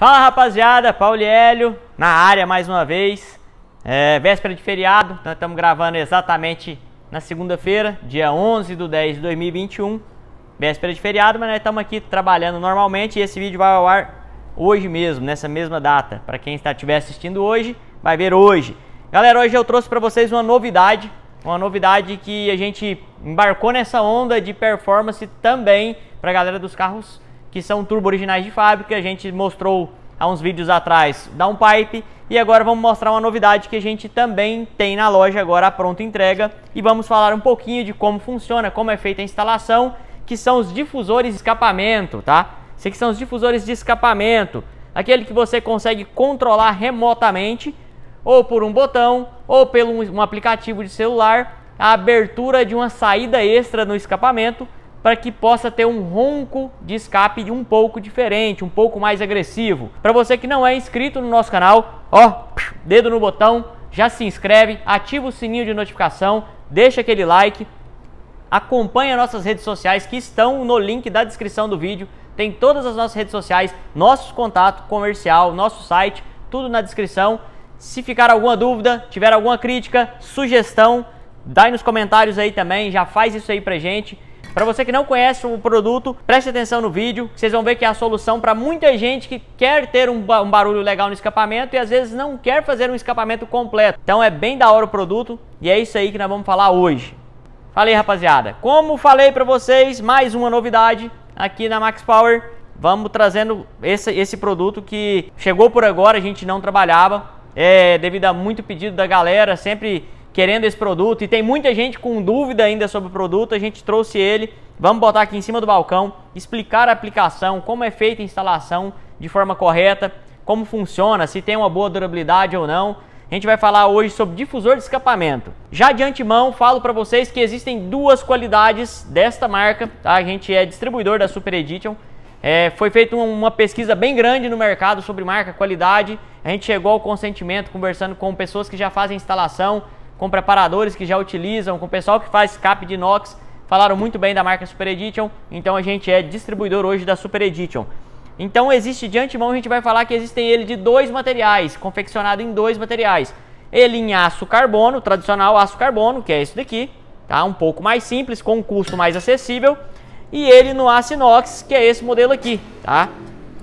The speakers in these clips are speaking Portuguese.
Fala rapaziada, Paulo Hélio na área mais uma vez. É, véspera de feriado, estamos gravando exatamente na segunda-feira, dia 11 de 10 de 2021. Véspera de feriado, mas nós estamos aqui trabalhando normalmente e esse vídeo vai ao ar hoje mesmo, nessa mesma data. Para quem estiver assistindo hoje, vai ver hoje. Galera, hoje eu trouxe para vocês uma novidade, uma novidade que a gente embarcou nessa onda de performance também para a galera dos carros que são turbo originais de fábrica, a gente mostrou há uns vídeos atrás da pipe e agora vamos mostrar uma novidade que a gente também tem na loja agora a pronta entrega e vamos falar um pouquinho de como funciona, como é feita a instalação, que são os difusores de escapamento, tá? Isso aqui são os difusores de escapamento, aquele que você consegue controlar remotamente ou por um botão ou pelo um aplicativo de celular a abertura de uma saída extra no escapamento para que possa ter um ronco de escape um pouco diferente, um pouco mais agressivo. Para você que não é inscrito no nosso canal, ó, dedo no botão, já se inscreve, ativa o sininho de notificação, deixa aquele like, acompanha nossas redes sociais que estão no link da descrição do vídeo. Tem todas as nossas redes sociais, nossos contatos comercial, nosso site, tudo na descrição. Se ficar alguma dúvida, tiver alguma crítica, sugestão, dá aí nos comentários aí também, já faz isso aí pra gente para você que não conhece o produto, preste atenção no vídeo, vocês vão ver que é a solução para muita gente que quer ter um, ba um, barulho legal no escapamento e às vezes não quer fazer um escapamento completo. Então é bem da hora o produto e é isso aí que nós vamos falar hoje. Falei, rapaziada. Como falei para vocês, mais uma novidade aqui na Max Power. Vamos trazendo esse, esse produto que chegou por agora, a gente não trabalhava, é, devido a muito pedido da galera, sempre querendo esse produto e tem muita gente com dúvida ainda sobre o produto, a gente trouxe ele, vamos botar aqui em cima do balcão, explicar a aplicação, como é feita a instalação de forma correta, como funciona, se tem uma boa durabilidade ou não. A gente vai falar hoje sobre difusor de escapamento. Já de antemão, falo para vocês que existem duas qualidades desta marca, tá? A gente é distribuidor da Super Edition, é, foi feita uma pesquisa bem grande no mercado sobre marca, qualidade. A gente chegou ao consentimento conversando com pessoas que já fazem instalação, com preparadores que já utilizam, com o pessoal que faz cap de inox. Falaram muito bem da marca Super Edition, então a gente é distribuidor hoje da Super Edition. Então existe de antemão, a gente vai falar que existem ele de dois materiais, confeccionado em dois materiais. Ele em aço carbono, tradicional aço carbono, que é esse daqui, tá? Um pouco mais simples, com um custo mais acessível. E ele no aço inox, que é esse modelo aqui, tá?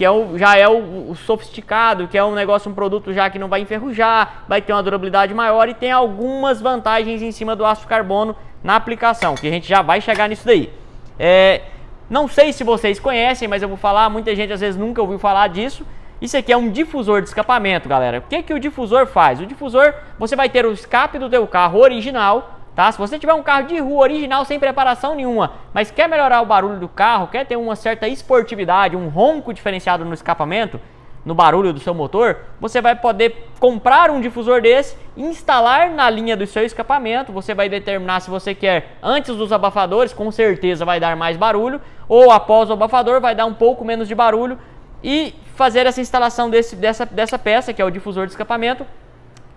que é o, já é o, o, sofisticado, que é um negócio, um produto já que não vai enferrujar, vai ter uma durabilidade maior e tem algumas vantagens em cima do aço carbono na aplicação, que a gente já vai chegar nisso daí. É, não sei se vocês conhecem, mas eu vou falar, muita gente às vezes nunca ouviu falar disso. Isso aqui é um difusor de escapamento, galera. O que, que o difusor faz? O difusor, você vai ter o escape do teu carro original, Tá? Se você tiver um carro de rua original sem preparação nenhuma, mas quer melhorar o barulho do carro, quer ter uma certa esportividade, um ronco diferenciado no escapamento, no barulho do seu motor, você vai poder comprar um difusor desse, instalar na linha do seu escapamento, você vai determinar se você quer antes dos abafadores, com certeza vai dar mais barulho, ou após o abafador vai dar um pouco menos de barulho e fazer essa instalação desse, dessa, dessa peça, que é o difusor de escapamento,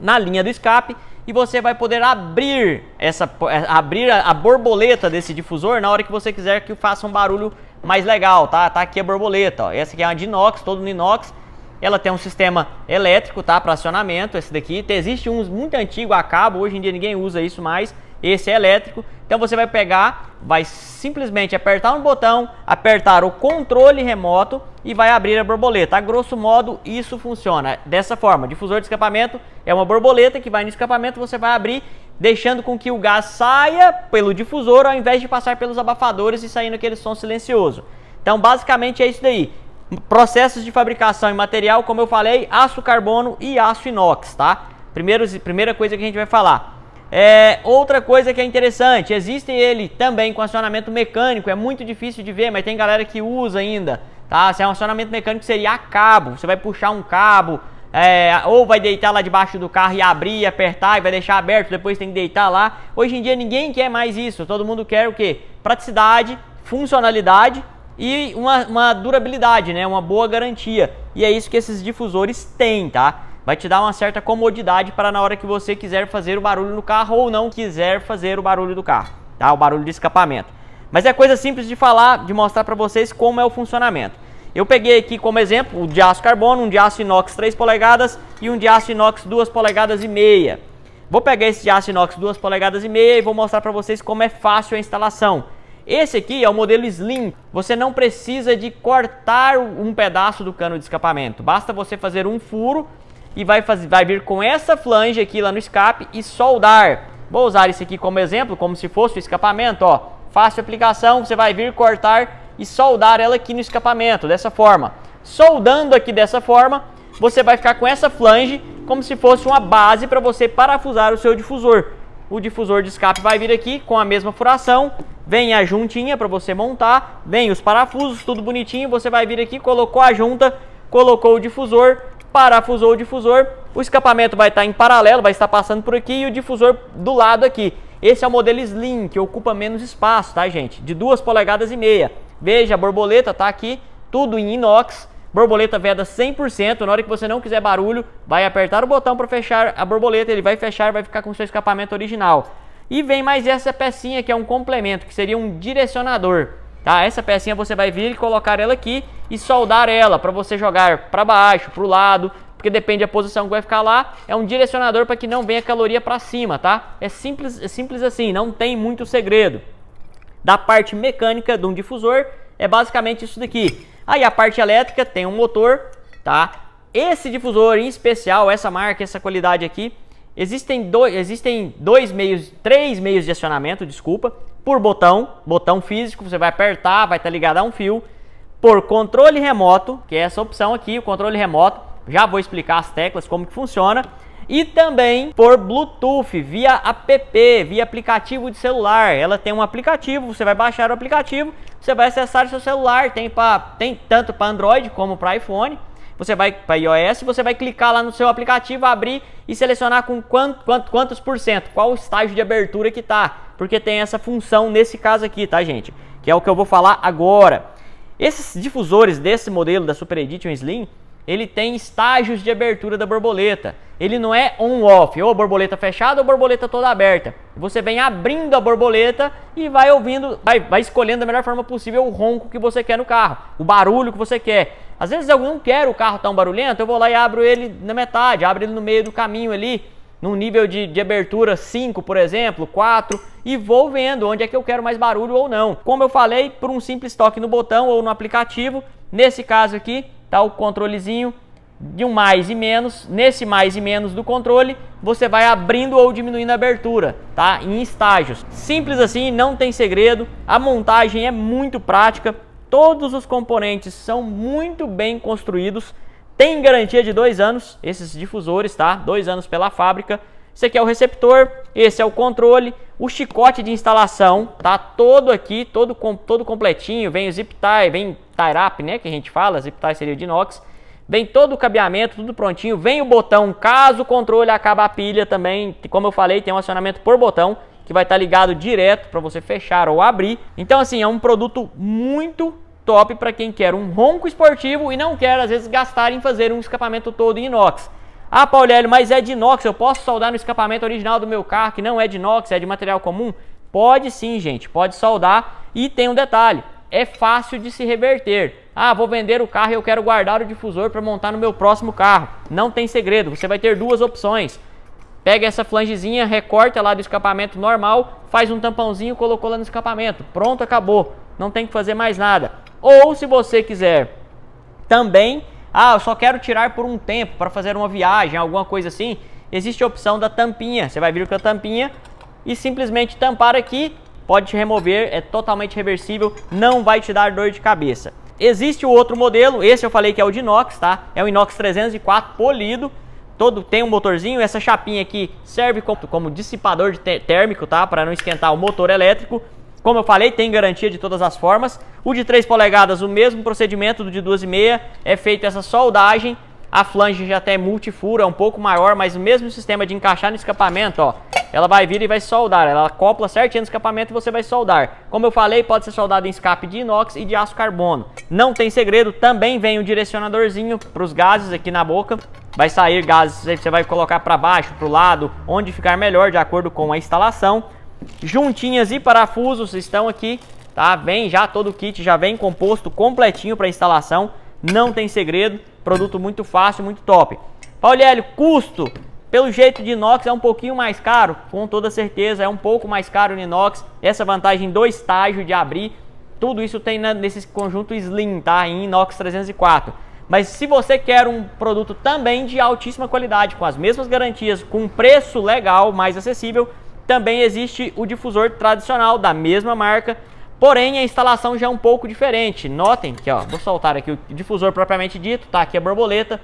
na linha do escape e você vai poder abrir essa é, abrir a, a borboleta desse difusor na hora que você quiser que faça um barulho mais legal, tá? Tá aqui a borboleta, ó. Essa aqui é uma de inox, todo no inox. Ela tem um sistema elétrico, tá? Para acionamento, esse daqui. Existe uns muito antigo a cabo, hoje em dia ninguém usa isso mais. Esse é elétrico. Então você vai pegar, vai simplesmente apertar um botão, apertar o controle remoto e vai abrir a borboleta. A grosso modo, isso funciona dessa forma. Difusor de escapamento é uma borboleta que vai no escapamento, você vai abrir, deixando com que o gás saia pelo difusor ao invés de passar pelos abafadores e saindo aquele som silencioso. Então, basicamente é isso daí. Processos de fabricação e material, como eu falei, aço carbono e aço inox, tá? Primeiro, primeira coisa que a gente vai falar é, outra coisa que é interessante, existe ele também com acionamento mecânico, é muito difícil de ver, mas tem galera que usa ainda, tá? Se é um acionamento mecânico seria a cabo, você vai puxar um cabo, é, ou vai deitar lá debaixo do carro e abrir, apertar e vai deixar aberto, depois tem que deitar lá. Hoje em dia ninguém quer mais isso, todo mundo quer o que? Praticidade, funcionalidade e uma, uma durabilidade, né? Uma boa garantia. E é isso que esses difusores têm, tá? vai te dar uma certa comodidade para na hora que você quiser fazer o barulho no carro ou não quiser fazer o barulho do carro, tá? O barulho de escapamento. Mas é coisa simples de falar, de mostrar para vocês como é o funcionamento. Eu peguei aqui como exemplo um de aço carbono, um de aço inox 3 polegadas e um de aço inox 2 polegadas e meia. Vou pegar esse de aço inox 2 polegadas e meia e vou mostrar para vocês como é fácil a instalação. Esse aqui é o modelo Slim. Você não precisa de cortar um pedaço do cano de escapamento. Basta você fazer um furo e vai, fazer, vai vir com essa flange aqui lá no escape e soldar. Vou usar isso aqui como exemplo, como se fosse o escapamento, ó. Fácil aplicação, você vai vir cortar e soldar ela aqui no escapamento, dessa forma. Soldando aqui dessa forma, você vai ficar com essa flange como se fosse uma base para você parafusar o seu difusor. O difusor de escape vai vir aqui com a mesma furação, vem a juntinha para você montar, vem os parafusos, tudo bonitinho, você vai vir aqui, colocou a junta, colocou o difusor, parafusou o difusor, o escapamento vai estar em paralelo, vai estar passando por aqui e o difusor do lado aqui. Esse é o modelo Slim, que ocupa menos espaço, tá gente? De duas polegadas e meia. Veja, a borboleta tá aqui, tudo em inox, borboleta veda 100%, na hora que você não quiser barulho, vai apertar o botão para fechar a borboleta, ele vai fechar, vai ficar com seu escapamento original. E vem mais essa pecinha que é um complemento, que seria um direcionador. Tá? Essa pecinha você vai vir e colocar ela aqui e soldar ela para você jogar para baixo, para o lado, porque depende da posição que vai ficar lá. É um direcionador para que não venha caloria para cima, tá? É simples, é simples assim, não tem muito segredo. Da parte mecânica de um difusor é basicamente isso daqui. Aí a parte elétrica tem um motor, tá? Esse difusor em especial, essa marca, essa qualidade aqui, Existem dois, existem dois meios, três meios de acionamento, desculpa por botão, botão físico, você vai apertar, vai estar tá ligado a um fio, por controle remoto, que é essa opção aqui, o controle remoto, já vou explicar as teclas, como que funciona, e também por Bluetooth, via app, via aplicativo de celular. Ela tem um aplicativo, você vai baixar o aplicativo, você vai acessar seu celular, tem, pra, tem tanto para Android como para iPhone. Você vai para iOS, você vai clicar lá no seu aplicativo, abrir e selecionar com quantos por cento, qual o estágio de abertura que está porque tem essa função nesse caso aqui, tá, gente? Que é o que eu vou falar agora. Esses difusores desse modelo da Super Edition Slim, ele tem estágios de abertura da borboleta. Ele não é on-off, ou borboleta fechada ou borboleta toda aberta. Você vem abrindo a borboleta e vai ouvindo, vai, vai escolhendo da melhor forma possível o ronco que você quer no carro, o barulho que você quer. Às vezes eu não quero o carro tão barulhento, eu vou lá e abro ele na metade, abro ele no meio do caminho ali, num nível de, de abertura 5, por exemplo, 4, e vou vendo onde é que eu quero mais barulho ou não. Como eu falei, por um simples toque no botão ou no aplicativo, nesse caso aqui, tá o controlezinho de um mais e menos, nesse mais e menos do controle, você vai abrindo ou diminuindo a abertura, tá? Em estágios. Simples assim, não tem segredo. A montagem é muito prática. Todos os componentes são muito bem construídos tem garantia de dois anos, esses difusores, tá? Dois anos pela fábrica. Esse aqui é o receptor, esse é o controle, o chicote de instalação, tá? Todo aqui, todo, todo completinho, vem o zip tie, vem tie-up, né? Que a gente fala, zip tie seria de inox. Vem todo o cabeamento, tudo prontinho. Vem o botão, caso o controle acabe a pilha também. Como eu falei, tem um acionamento por botão, que vai estar tá ligado direto para você fechar ou abrir. Então, assim, é um produto muito top para quem quer um ronco esportivo e não quer, às vezes, gastar em fazer um escapamento todo em inox. Ah, Paulélio, mas é de inox, eu posso soldar no escapamento original do meu carro, que não é de inox, é de material comum? Pode sim, gente, pode soldar. E tem um detalhe, é fácil de se reverter. Ah, vou vender o carro e eu quero guardar o difusor para montar no meu próximo carro. Não tem segredo, você vai ter duas opções. Pega essa flangezinha, recorta lá do escapamento normal, faz um tampãozinho, e colocou lá no escapamento. Pronto, acabou. Não tem que fazer mais nada. Ou se você quiser também, ah, eu só quero tirar por um tempo para fazer uma viagem, alguma coisa assim, existe a opção da tampinha. Você vai vir com a tampinha e simplesmente tampar aqui, pode remover, é totalmente reversível, não vai te dar dor de cabeça. Existe o outro modelo, esse eu falei que é o de inox, tá? É o inox 304 polido, todo tem um motorzinho, essa chapinha aqui serve como, como dissipador térmico, tá? Para não esquentar o motor elétrico. Como eu falei, tem garantia de todas as formas. O de 3 polegadas, o mesmo procedimento do de 2,5, é feito essa soldagem. A flange já até é multifuro, é um pouco maior, mas o mesmo sistema de encaixar no escapamento, ó. Ela vai vir e vai soldar, ela acopla certinho no escapamento e você vai soldar. Como eu falei, pode ser soldado em escape de inox e de aço carbono. Não tem segredo, também vem o um direcionadorzinho para os gases aqui na boca. Vai sair gases, você vai colocar para baixo, para o lado, onde ficar melhor de acordo com a instalação. Juntinhas e parafusos estão aqui, tá? Vem já todo o kit, já vem composto completinho para instalação. Não tem segredo, produto muito fácil, muito top. Pauliélio, custo, pelo jeito de inox é um pouquinho mais caro, com toda certeza é um pouco mais caro no inox. Essa vantagem do estágio de abrir, tudo isso tem nesse conjunto Slim, tá? Em inox 304. Mas se você quer um produto também de altíssima qualidade, com as mesmas garantias, com um preço legal, mais acessível, também existe o difusor tradicional da mesma marca, porém a instalação já é um pouco diferente. Notem que, ó, vou soltar aqui o difusor propriamente dito, tá aqui a borboleta.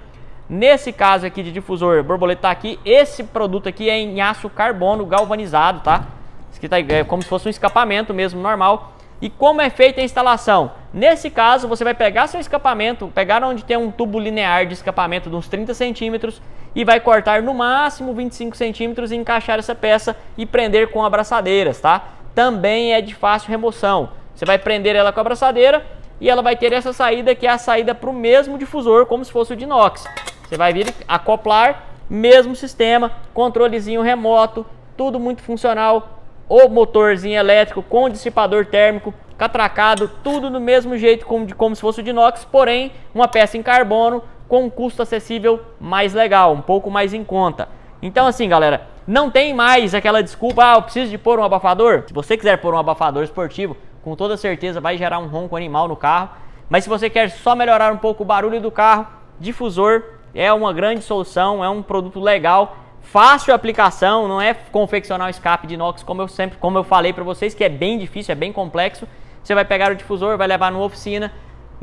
Nesse caso aqui de difusor, borboleta tá aqui. Esse produto aqui é em aço carbono galvanizado, tá? Isso aqui tá é como se fosse um escapamento mesmo, normal. E como é feita a instalação? Nesse caso, você vai pegar seu escapamento, pegar onde tem um tubo linear de escapamento de uns 30 centímetros e vai cortar no máximo 25 centímetros e encaixar essa peça e prender com abraçadeiras, tá? Também é de fácil remoção. Você vai prender ela com a abraçadeira e ela vai ter essa saída que é a saída para o mesmo difusor, como se fosse o de inox. Você vai vir acoplar, mesmo sistema, controlezinho remoto, tudo muito funcional, o motorzinho elétrico com dissipador térmico, catracado, tudo do mesmo jeito como, de, como se fosse o de inox, porém uma peça em carbono com um custo acessível mais legal, um pouco mais em conta. Então assim, galera, não tem mais aquela desculpa, ah, eu preciso de pôr um abafador. Se você quiser pôr um abafador esportivo, com toda certeza vai gerar um ronco animal no carro. Mas se você quer só melhorar um pouco o barulho do carro, difusor é uma grande solução, é um produto legal, fácil aplicação, não é confeccionar o escape de inox como eu sempre, como eu falei para vocês, que é bem difícil, é bem complexo. Você vai pegar o difusor, vai levar numa oficina,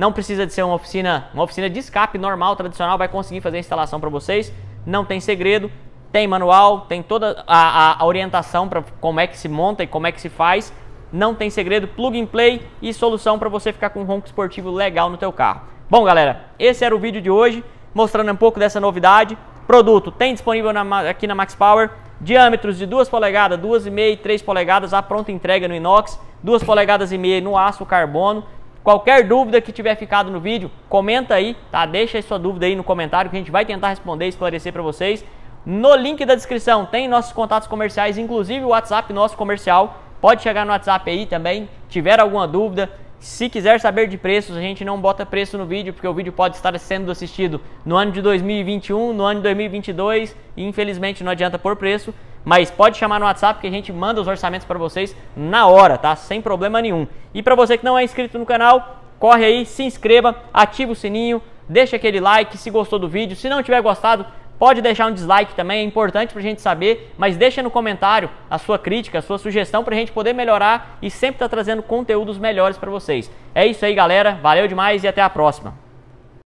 não precisa de ser uma oficina, uma oficina de escape normal, tradicional, vai conseguir fazer a instalação para vocês. Não tem segredo, tem manual, tem toda a, a, a orientação para como é que se monta e como é que se faz. Não tem segredo, plug and play e solução para você ficar com um ronco esportivo legal no teu carro. Bom, galera, esse era o vídeo de hoje, mostrando um pouco dessa novidade. Produto tem disponível na, aqui na Max Power. Diâmetros de 2 polegadas, 2,5 e 3 polegadas, a pronta entrega no inox, 2 polegadas e meia no aço carbono. Qualquer dúvida que tiver ficado no vídeo, comenta aí, tá? Deixa sua dúvida aí no comentário que a gente vai tentar responder e esclarecer para vocês. No link da descrição tem nossos contatos comerciais, inclusive o WhatsApp nosso comercial. Pode chegar no WhatsApp aí também, tiver alguma dúvida. Se quiser saber de preços, a gente não bota preço no vídeo, porque o vídeo pode estar sendo assistido no ano de 2021, no ano de 2022, e infelizmente não adianta por preço. Mas pode chamar no WhatsApp que a gente manda os orçamentos para vocês na hora, tá? Sem problema nenhum. E para você que não é inscrito no canal, corre aí, se inscreva, ativa o sininho, deixa aquele like se gostou do vídeo. Se não tiver gostado, Pode deixar um dislike também, é importante para a gente saber, mas deixa no comentário a sua crítica, a sua sugestão para a gente poder melhorar e sempre estar tá trazendo conteúdos melhores para vocês. É isso aí, galera. Valeu demais e até a próxima.